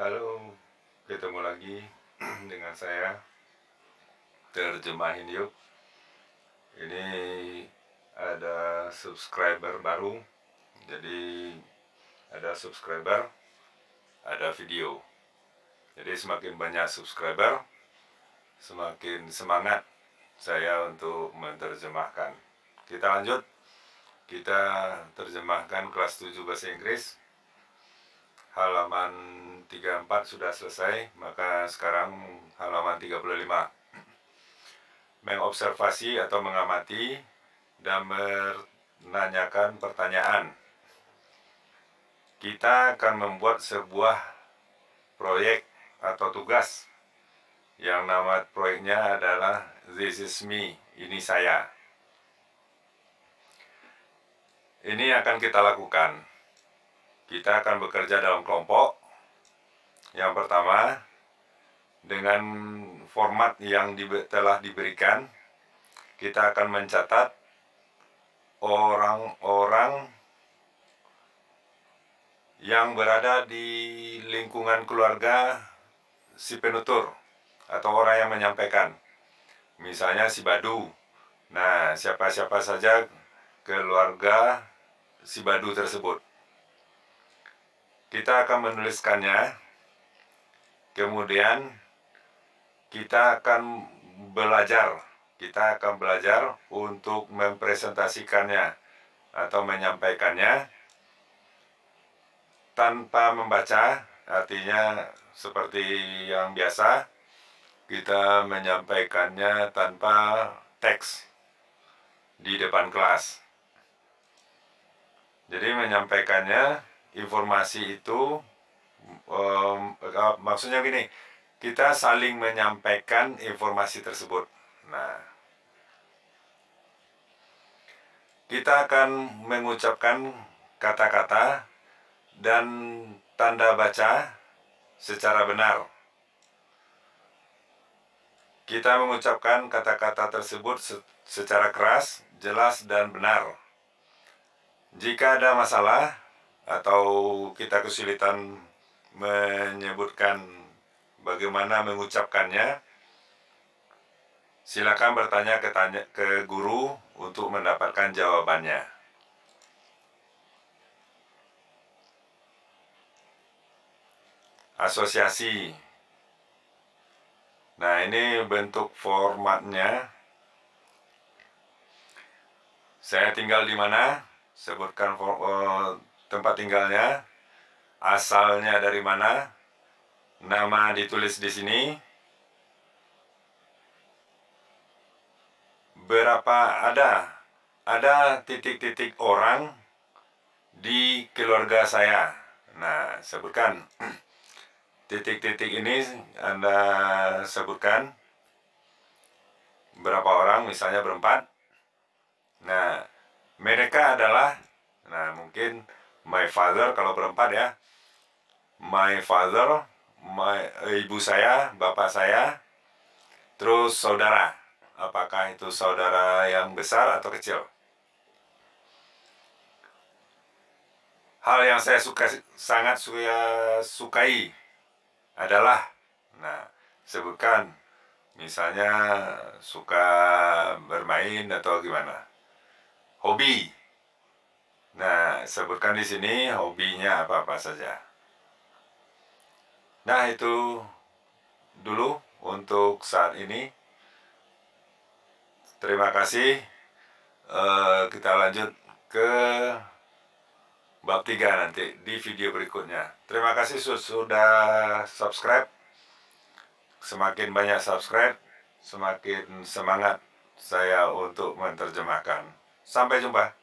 Halo, ketemu lagi dengan saya Terjemahin yuk Ini ada subscriber baru Jadi ada subscriber Ada video Jadi semakin banyak subscriber Semakin semangat saya untuk menerjemahkan Kita lanjut Kita terjemahkan kelas 7 Bahasa Inggris halaman 34 sudah selesai, maka sekarang halaman 35. Mengobservasi atau mengamati dan menanyakan pertanyaan. Kita akan membuat sebuah proyek atau tugas yang nama proyeknya adalah This is me, ini saya. Ini akan kita lakukan kita akan bekerja dalam kelompok. Yang pertama, dengan format yang di, telah diberikan, kita akan mencatat orang-orang yang berada di lingkungan keluarga si penutur atau orang yang menyampaikan. Misalnya si Badu. Nah, siapa-siapa saja keluarga si Badu tersebut. Kita akan menuliskannya. Kemudian kita akan belajar, kita akan belajar untuk mempresentasikannya atau menyampaikannya tanpa membaca, artinya seperti yang biasa kita menyampaikannya tanpa teks di depan kelas. Jadi menyampaikannya informasi itu um, maksudnya gini kita saling menyampaikan informasi tersebut nah kita akan mengucapkan kata-kata dan tanda baca secara benar kita mengucapkan kata-kata tersebut secara keras, jelas, dan benar. Jika ada masalah, atau kita kesulitan menyebutkan bagaimana mengucapkannya, silakan bertanya ke, tanya, ke guru untuk mendapatkan jawabannya. Asosiasi. Nah, ini bentuk formatnya. Saya tinggal di mana? Sebutkan eh, tempat tinggalnya, asalnya dari mana, nama ditulis di sini, berapa ada, ada titik-titik orang di keluarga saya. Nah, sebutkan titik-titik ini Anda sebutkan berapa orang, misalnya berempat. Nah, mereka adalah, nah mungkin my father kalau berempat ya my father my eh, ibu saya bapak saya terus saudara apakah itu saudara yang besar atau kecil hal yang saya suka sangat saya sukai adalah nah sebutkan misalnya suka bermain atau gimana hobi Nah, sebutkan di sini hobinya apa-apa saja. Nah, itu dulu untuk saat ini. Terima kasih. E, kita lanjut ke bab 3 nanti di video berikutnya. Terima kasih sudah subscribe. Semakin banyak subscribe, semakin semangat saya untuk menerjemahkan. Sampai jumpa.